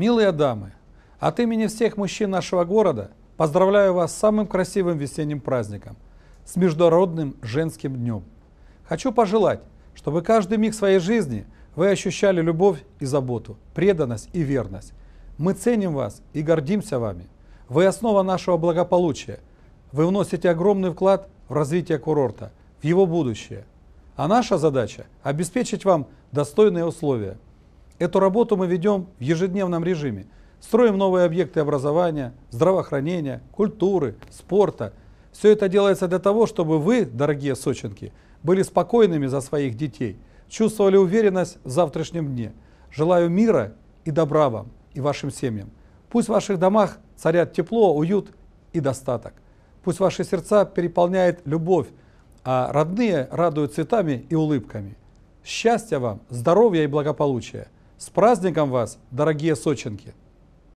Милые дамы, от имени всех мужчин нашего города поздравляю вас с самым красивым весенним праздником, с Международным женским днем. Хочу пожелать, чтобы каждый миг своей жизни вы ощущали любовь и заботу, преданность и верность. Мы ценим вас и гордимся вами. Вы основа нашего благополучия. Вы вносите огромный вклад в развитие курорта, в его будущее. А наша задача – обеспечить вам достойные условия – Эту работу мы ведем в ежедневном режиме. Строим новые объекты образования, здравоохранения, культуры, спорта. Все это делается для того, чтобы вы, дорогие сочинки, были спокойными за своих детей, чувствовали уверенность в завтрашнем дне. Желаю мира и добра вам и вашим семьям. Пусть в ваших домах царят тепло, уют и достаток. Пусть ваши сердца переполняет любовь, а родные радуют цветами и улыбками. Счастья вам, здоровья и благополучия – с праздником вас, дорогие сочинки!